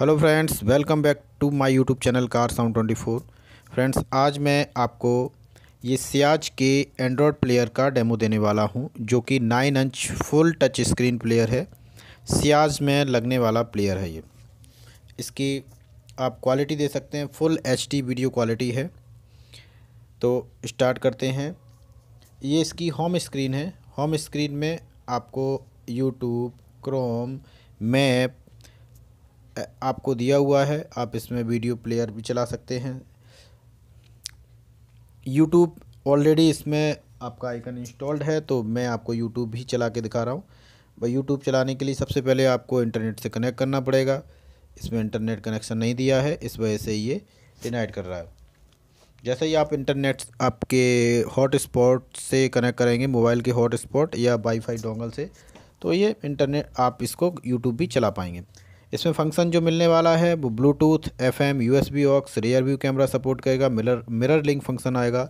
hello friends welcome back to my YouTube channel car sound for friends आज मैं आपको ये सियाज के एंड्रॉयड प्लेयर का डेमो देने वाला हूँ जो कि nine inch full touch screen player है सियाज में लगने वाला प्लेयर है ये इसकी आप क्वालिटी दे सकते हैं फुल एच वीडियो क्वालिटी है तो स्टार्ट करते हैं ये इसकी होम स्क्रीन है होम स्क्रीन में आपको यूट्यूब क्रोम मैप आपको दिया हुआ है आप इसमें वीडियो प्लेयर भी चला सकते हैं यूट्यूब ऑलरेडी इसमें आपका आइकन इंस्टॉल्ड है तो मैं आपको यूट्यूब भी चला के दिखा रहा हूँ भाई यूट्यूब चलाने के लिए सबसे पहले आपको इंटरनेट से कनेक्ट करना पड़ेगा इसमें इंटरनेट कनेक्शन नहीं दिया है इस वजह से ये डिनाइड कर रहा है जैसे ही आप इंटरनेट आपके हॉट स्पॉट से कनेक्ट करेंगे मोबाइल के हॉट स्पॉट या वाईफाई डोंगल से तो ये इंटरनेट आप इसको यूट्यूब भी चला पाएंगे इसमें फंक्शन जो मिलने वाला है वो Bluetooth F M U S B aux rear view camera support करेगा मिरर मिरर लिंक फंक्शन आएगा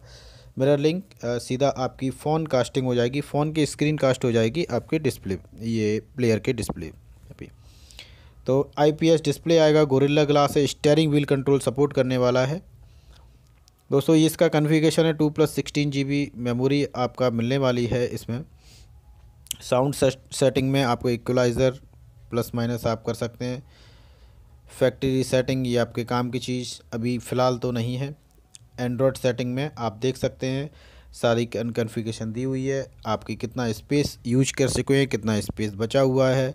मिरर लिंक सीधा आपकी फ़ोन कास्टिंग हो जाएगी फ़ोन की स्क्रीन कास्ट हो जाएगी आपके डिस्प्ले ये प्लेयर के डिस्प्ले अभी तो आईपीएस डिस्प्ले आएगा गोरिल्ला ग्लास है स्टेयरिंग व्हील कंट्रोल सपोर्ट करने वाला है दोस्तों ये इसका कन्फिगेशन है two plus sixteen G B memory आपका मिलने वाली है इसमें साउंड सेटिंग में आपको इक्वलाइज़र प्लस माइनस आप कर सकते हैं फैक्ट्री सेटिंग ये आपके काम की चीज़ अभी फ़िलहाल तो नहीं है एंड्रॉयड सेटिंग में आप देख सकते हैं सारी कन्फिगेशन दी हुई है आपकी कितना स्पेस यूज कर सकें कितना स्पेस बचा हुआ है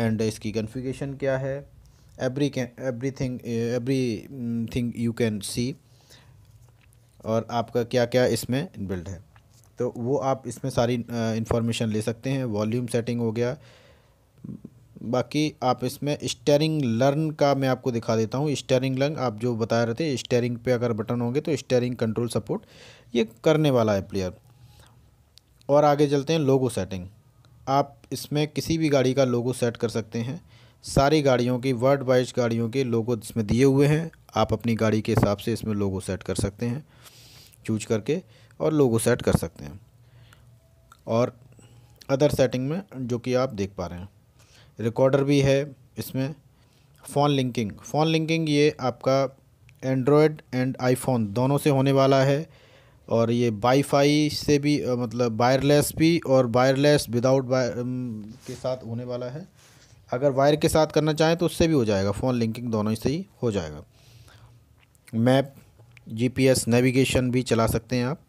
एंड इसकी कन्फिगेशन क्या है every everything everything you can see और आपका क्या क्या इसमें बिल्ड है तो वो आप इसमें सारी इंफॉर्मेशन ले सकते हैं वॉल्यूम सेटिंग हो गया बाकी आप इसमें स्टेयरिंग लर्न का मैं आपको दिखा देता हूँ स्टेयरिंग लर्न आप जो बता रहे थे स्टेयरिंग पे अगर बटन होंगे तो स्टेयरिंग कंट्रोल सपोर्ट ये करने वाला है प्लेयर और आगे चलते हैं लोगो सेटिंग आप इसमें किसी भी गाड़ी का लोगो सेट कर सकते हैं सारी गाड़ियों की वर्ड वाइज गाड़ियों के लोगो इसमें दिए हुए हैं आप अपनी गाड़ी के हिसाब से इसमें लोगो सेट कर सकते हैं चूज करके और लोगो सेट कर सकते हैं और अदर सेटिंग में जो कि आप देख पा रहे हैं रिकॉर्डर भी है इसमें फ़ोन लिंकिंग फ़ोन लिंकिंग ये आपका एंड्रॉयड एंड आईफोन दोनों से होने वाला है और ये वाईफाई से भी मतलब वायरलेस भी और वायरलेस विदाउट के साथ होने वाला है अगर वायर के साथ करना चाहें तो उससे भी हो जाएगा फ़ोन लिंकिंग दोनों से ही हो जाएगा मैप जीपीएस नेविगेशन भी चला सकते हैं आप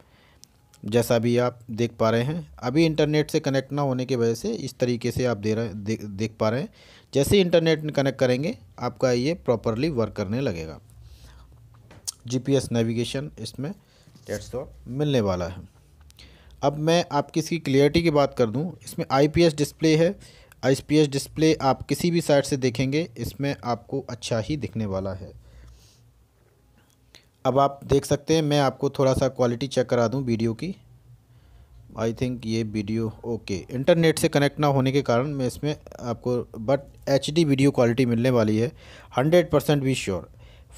जैसा भी आप देख पा रहे हैं अभी इंटरनेट से कनेक्ट ना होने की वजह से इस तरीके से आप दे रहे दे, देख पा रहे हैं जैसे इंटरनेट कनेक्ट करेंगे आपका ये प्रॉपरली वर्क करने लगेगा जीपीएस नेविगेशन इसमें डेट्स तो मिलने वाला है अब मैं आपकी इसकी क्लियरिटी की बात कर दूं इसमें आईपीएस डिस्प्ले है आई डिस्प्ले आप किसी भी साइड से देखेंगे इसमें आपको अच्छा ही दिखने वाला है अब आप देख सकते हैं मैं आपको थोड़ा सा क्वालिटी चेक करा दूं वीडियो की आई थिंक ये वीडियो ओके इंटरनेट से कनेक्ट ना होने के कारण मैं इसमें आपको बट एच वीडियो क्वालिटी मिलने वाली है हंड्रेड परसेंट भी sure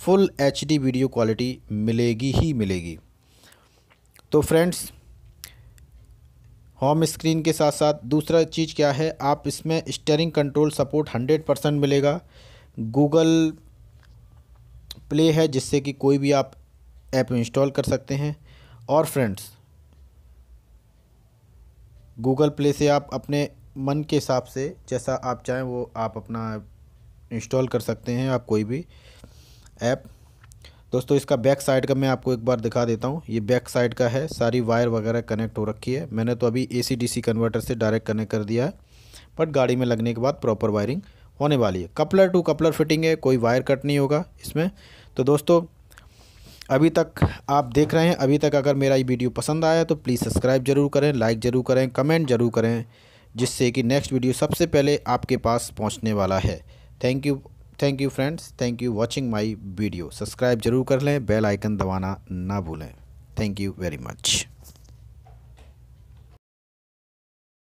full H video quality मिलेगी ही मिलेगी तो फ्रेंड्स होम स्क्रीन के साथ साथ दूसरा चीज़ क्या है आप इसमें steering control support hundred percent मिलेगा गूगल प्ले है जिससे कि कोई भी आप ऐप इंस्टॉल कर सकते हैं और फ्रेंड्स गूगल प्ले से आप अपने मन के हिसाब से जैसा आप चाहें वो आप अपना इंस्टॉल कर सकते हैं आप कोई भी ऐप दोस्तों इसका बैक साइड का मैं आपको एक बार दिखा देता हूँ ये बैक साइड का है सारी वायर वगैरह कनेक्ट हो रखी है मैंने तो अभी A C D C converter से डायरेक्ट कनेक्ट कर दिया है बट गाड़ी में लगने के बाद प्रॉपर वायरिंग होने वाली है कपलर टू कपलर फिटिंग है कोई वायर कट नहीं होगा इसमें तो दोस्तों अभी तक आप देख रहे हैं अभी तक अगर मेरा ये वीडियो पसंद आया तो प्लीज़ सब्सक्राइब जरूर करें लाइक ज़रूर करें कमेंट ज़रूर करें जिससे कि नेक्स्ट वीडियो सबसे पहले आपके पास पहुंचने वाला है thank you thank you friends thank you watching my video subscribe जरूर कर लें बेल आइकन दबाना ना भूलें थैंक यू वेरी मच